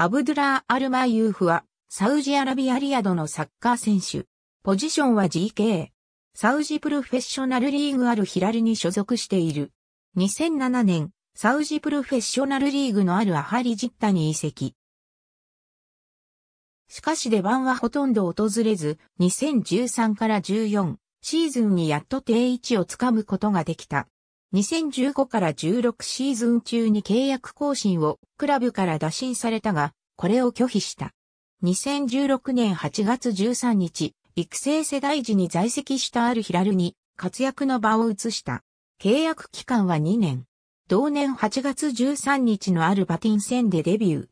アブドゥラー・アルマユーフは、サウジアラビアリアドのサッカー選手。ポジションは GK。サウジプロフェッショナルリーグアルヒラルに所属している。2007年、サウジプロフェッショナルリーグのあるアハリジッタに移籍。しかし出番はほとんど訪れず、2013から14シーズンにやっと定位置をつかむことができた。2015から16シーズン中に契約更新をクラブから打診されたが、これを拒否した。2016年8月13日、育成世代時に在籍したあるヒラルに活躍の場を移した。契約期間は2年。同年8月13日のあるバティン戦でデビュ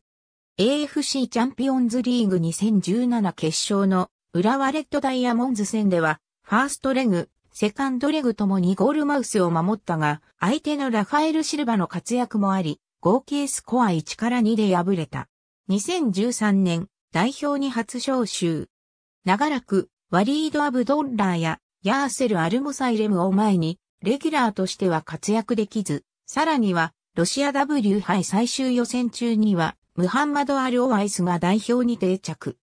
ー。AFC チャンピオンズリーグ2017決勝の浦和レッドダイヤモンズ戦では、ファーストレグセカンドレグともにゴールマウスを守ったが、相手のラファエル・シルバの活躍もあり、合計スコア1から2で敗れた。2013年、代表に初招集。長らく、ワリード・アブドッラーや、ヤーセル・アルモサイレムを前に、レギュラーとしては活躍できず、さらには、ロシア W 杯最終予選中には、ムハンマド・アル・オワイスが代表に定着。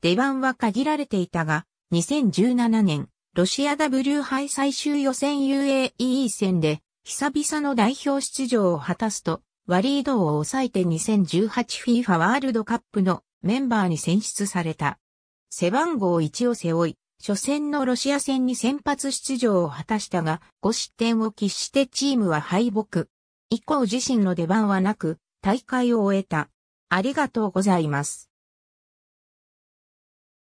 出番は限られていたが、2017年、ロシア W 杯最終予選 UAE 戦で、久々の代表出場を果たすと、ワリードを抑えて 2018FIFA ワールドカップのメンバーに選出された。背番号1を背負い、初戦のロシア戦に先発出場を果たしたが、5失点を喫してチームは敗北。以降自身の出番はなく、大会を終えた。ありがとうございます。